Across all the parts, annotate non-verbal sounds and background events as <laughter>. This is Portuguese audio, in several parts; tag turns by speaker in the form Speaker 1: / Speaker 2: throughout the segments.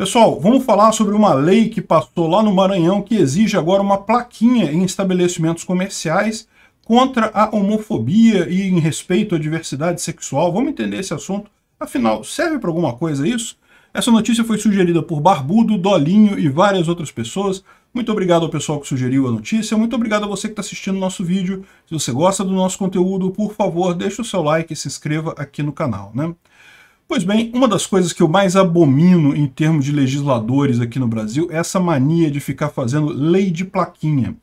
Speaker 1: Pessoal, vamos falar sobre uma lei que passou lá no Maranhão que exige agora uma plaquinha em estabelecimentos comerciais contra a homofobia e em respeito à diversidade sexual. Vamos entender esse assunto. Afinal, serve para alguma coisa isso? Essa notícia foi sugerida por Barbudo, Dolinho e várias outras pessoas. Muito obrigado ao pessoal que sugeriu a notícia, muito obrigado a você que está assistindo o nosso vídeo. Se você gosta do nosso conteúdo, por favor, deixe o seu like e se inscreva aqui no canal. Né? Pois bem, uma das coisas que eu mais abomino em termos de legisladores aqui no Brasil é essa mania de ficar fazendo lei de plaquinha.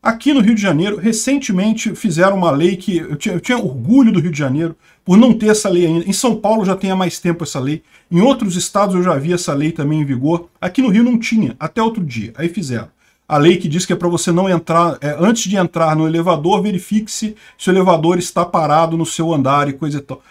Speaker 1: Aqui no Rio de Janeiro, recentemente fizeram uma lei que eu tinha, eu tinha, orgulho do Rio de Janeiro por não ter essa lei ainda. Em São Paulo já tem há mais tempo essa lei. Em outros estados eu já vi essa lei também em vigor. Aqui no Rio não tinha, até outro dia. Aí fizeram. A lei que diz que é para você não entrar, é, antes de entrar no elevador, verifique-se se o elevador está parado no seu andar e coisa e tal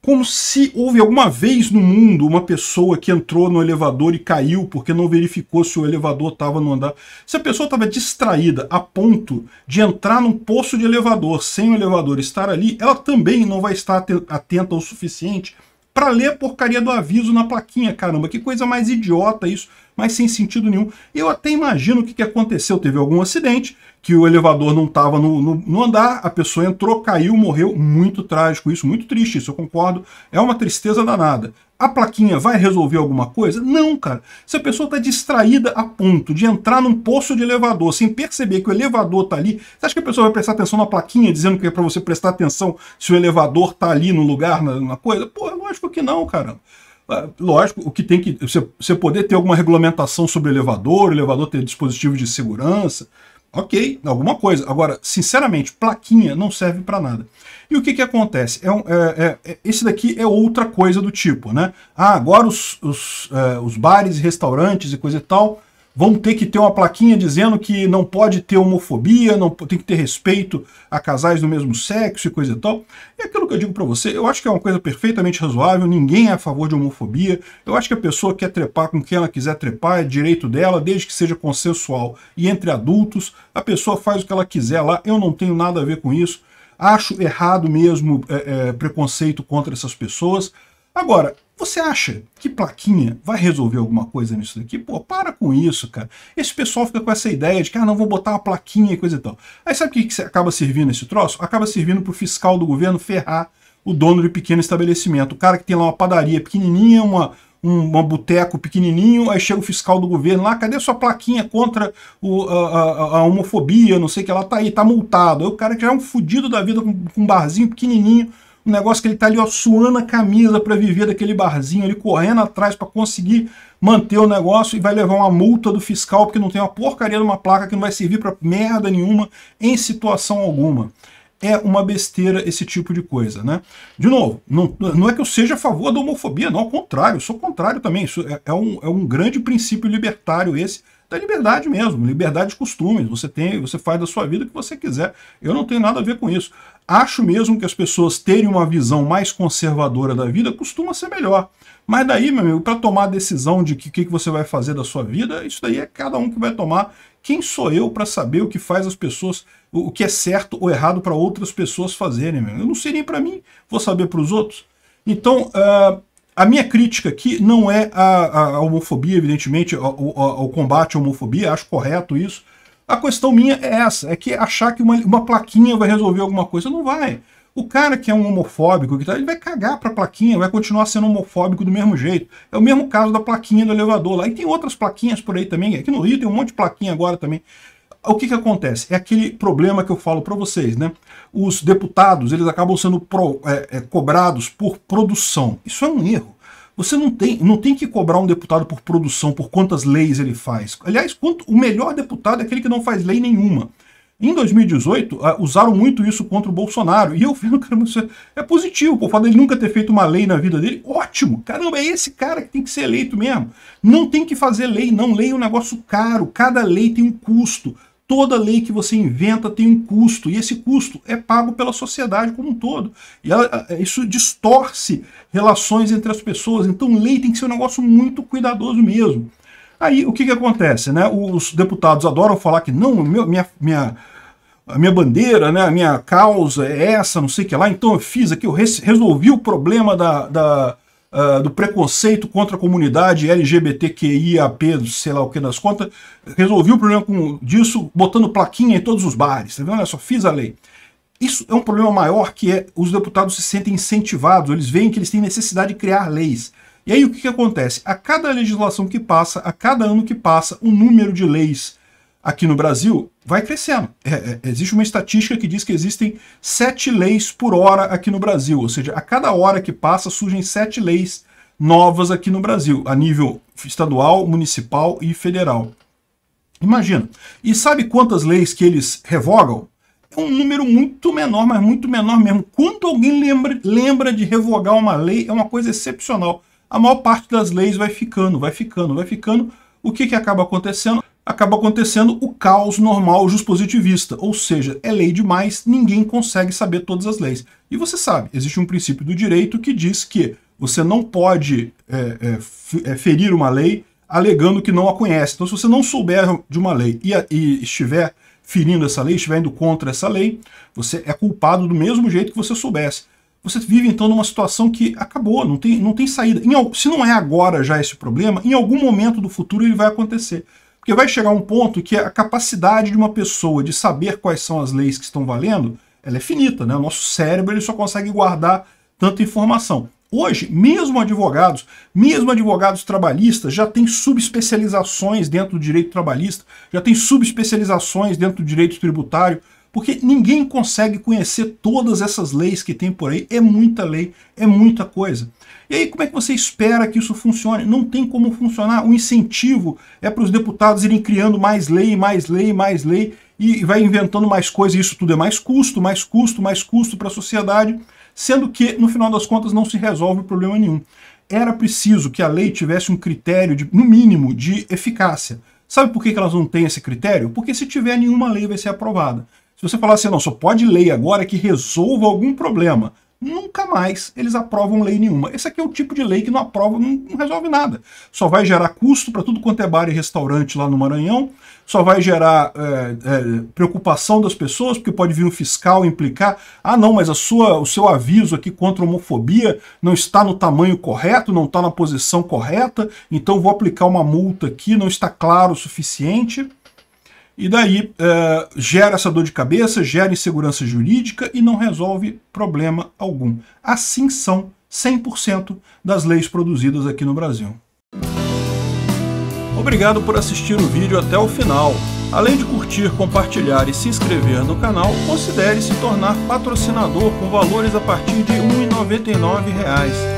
Speaker 1: como se houve alguma vez no mundo uma pessoa que entrou no elevador e caiu porque não verificou se o elevador estava no andar. Se a pessoa estava distraída a ponto de entrar num poço de elevador sem o elevador estar ali, ela também não vai estar atenta o suficiente para ler a porcaria do aviso na plaquinha, caramba, que coisa mais idiota isso, mas sem sentido nenhum. Eu até imagino o que, que aconteceu, teve algum acidente, que o elevador não estava no, no, no, andar, a pessoa entrou, caiu, morreu, muito trágico isso, muito triste isso, eu concordo, é uma tristeza danada. A plaquinha vai resolver alguma coisa? Não, cara. Se a pessoa está distraída a ponto de entrar num poço de elevador sem perceber que o elevador está ali, você acha que a pessoa vai prestar atenção na plaquinha dizendo que é para você prestar atenção se o elevador está ali no lugar, na, na coisa? Pô, lógico que não, cara. Ah, lógico, o que tem que. Você, você poder ter alguma regulamentação sobre elevador, o elevador ter dispositivos de segurança, ok, alguma coisa. Agora, sinceramente, plaquinha não serve para nada. E o que, que acontece? É, um, é, é, é esse daqui é outra coisa do tipo, né? Ah, agora os, os, é, os bares e restaurantes e coisa e tal vão ter que ter uma plaquinha dizendo que não pode ter homofobia, não tem que ter respeito a casais do mesmo sexo e coisa e tal. É aquilo que eu digo para você, eu acho que é uma coisa perfeitamente razoável, ninguém é a favor de homofobia. Eu acho que a pessoa quer trepar com quem ela quiser trepar, é direito dela, desde que seja consensual e entre adultos. A pessoa faz o que ela quiser lá, eu não tenho nada a ver com isso. Acho errado mesmo é, é, preconceito contra essas pessoas. Agora, você acha que plaquinha vai resolver alguma coisa nisso daqui? Pô, para com isso, cara. Esse pessoal fica com essa ideia de que, ah, não, vou botar uma plaquinha e coisa e tal. Aí sabe o que, que acaba servindo esse troço? Acaba servindo para o fiscal do governo ferrar o dono de pequeno estabelecimento. O cara que tem lá uma padaria pequenininha, uma, um, uma boteco pequenininho, aí chega o fiscal do governo lá, cadê sua plaquinha contra o, a, a, a, homofobia, não sei o que lá, tá aí, tá multado. Aí o cara que já é um fudido da vida com, com um barzinho pequenininho, um negócio que ele tá ali ó, suando a camisa para viver daquele barzinho ali, correndo atrás para conseguir manter o negócio e vai levar uma multa do fiscal porque não tem uma porcaria de uma placa que não vai servir para merda nenhuma em situação alguma. É uma besteira esse tipo de coisa, né? De novo, não, não é que eu seja a favor da homofobia, não, ao contrário, eu sou contrário também. Isso é, é um, é um grande princípio libertário esse, da tá liberdade mesmo, liberdade de costumes. Você tem, você faz da sua vida o que você quiser. Eu não tenho nada a ver com isso. Acho mesmo que as pessoas terem uma visão mais conservadora da vida costuma ser melhor. Mas daí, meu amigo, para tomar a decisão de que, que, que você vai fazer da sua vida, isso daí é cada um que vai tomar. Quem sou eu para saber o que faz as pessoas, o que é certo ou errado para outras pessoas fazerem? Meu? Eu não sei nem para mim, vou saber para os outros. Então, uh, a minha crítica aqui não é a, a homofobia, evidentemente, ao, combate à homofobia, acho correto isso. A questão minha é essa, é que achar que uma, uma plaquinha vai resolver alguma coisa, não vai. O cara que é um homofóbico, tá, ele vai cagar pra plaquinha, vai continuar sendo homofóbico do mesmo jeito. É o mesmo caso da plaquinha do elevador lá. E tem outras plaquinhas por aí também. Aqui é no Rio tem um monte de plaquinha agora também o que, que acontece? É aquele problema que eu falo para vocês, né? Os deputados, eles acabam sendo pro, é, é, cobrados por produção. Isso é um erro. Você não tem, não tem que cobrar um deputado por produção, por quantas leis ele faz. Aliás, quanto, o melhor deputado é aquele que não faz lei nenhuma. Em 2018, ah, usaram muito isso contra o Bolsonaro. E eu vendo, <laughs> caramba, isso é positivo. Por fato dele nunca ter feito uma lei na vida dele, ótimo. Caramba, é esse cara que tem que ser eleito mesmo. Não tem que fazer lei, não. Lei é um negócio caro. Cada lei tem um custo toda lei que você inventa tem um custo, e esse custo é pago pela sociedade como um todo. E ela, eh, eh, isso distorce relações entre as pessoas, então lei tem que ser um negócio muito cuidadoso mesmo. Aí o que, que acontece? Né? Os deputados adoram falar que não, minha, minha, a minha bandeira, né, a minha causa é essa, não sei o que lá, então eu fiz aqui, eu resolvi o problema da, da uh, do preconceito contra a comunidade LGBTQIAP, sei lá o que das contas, resolvi o problema com, disso botando plaquinha em todos os bares. Tá vendo? Olha só, fiz a lei. Isso é um problema maior que é os deputados se sentem incentivados, eles veem que eles têm necessidade de criar leis. E aí o que, que acontece? A cada legislação que passa, a cada ano que passa, o número de leis aqui no Brasil vai crescendo. É, é, existe uma estatística que diz que existem sete leis por hora aqui no Brasil, ou seja, a cada hora que passa surgem sete leis novas aqui no Brasil, a nível estadual, municipal e federal. Imagina. E sabe quantas leis que eles revogam? É um número muito menor, mas muito menor mesmo. Quando alguém lembra, lembra de revogar uma lei, é uma coisa excepcional. A maior parte das leis vai ficando, vai ficando, vai ficando. O que, que acaba acontecendo? acaba acontecendo o caos normal positivista, ou seja, é lei demais, ninguém consegue saber todas as leis. E você sabe, existe um princípio do direito que diz que você não pode é, é, é ferir uma lei alegando que não a conhece. Então, se você não souber de uma lei e, e estiver ferindo essa lei, estiver indo contra essa lei, você é culpado do mesmo jeito que você soubesse. Você vive então numa situação que acabou, não tem, não tem saída. Em, se não é agora já esse problema, em algum momento do futuro ele vai acontecer. Porque vai chegar um ponto que a capacidade de uma pessoa de saber quais são as leis que estão valendo, ela é finita, né? O nosso cérebro ele só consegue guardar tanta informação. Hoje, mesmo advogados, mesmo advogados trabalhistas, já tem subespecializações dentro do direito trabalhista, já tem subespecializações dentro do direito tributário, porque ninguém consegue conhecer todas essas leis que tem por aí. É muita lei, é muita coisa. E aí, como é que você espera que isso funcione? Não tem como funcionar. O incentivo é para os deputados irem criando mais lei, mais lei, mais lei, e vai inventando mais coisas. Isso tudo é mais custo, mais custo, mais custo para a sociedade, sendo que, no final das contas, não se resolve problema nenhum. Era preciso que a lei tivesse um critério, de, no mínimo, de eficácia. Sabe por que elas não têm esse critério? Porque se tiver nenhuma lei vai ser aprovada. Se você falar assim, não, só pode lei agora que resolva algum problema, nunca mais eles aprovam lei nenhuma. Esse aqui é o tipo de lei que não aprova, não, não resolve nada. Só vai gerar custo para tudo quanto é bar e restaurante lá no Maranhão, só vai gerar é, é, preocupação das pessoas, porque pode vir um fiscal implicar, ah não, mas a sua, o seu aviso aqui contra a homofobia não está no tamanho correto, não está na posição correta, então vou aplicar uma multa aqui, não está claro o suficiente. E daí é, gera essa dor de cabeça, gera insegurança jurídica e não resolve problema algum. Assim são 100% das leis produzidas aqui no Brasil. Obrigado por assistir o vídeo até o final. Além de curtir, compartilhar e se inscrever no canal, considere se tornar patrocinador com valores a partir de R$ 1,99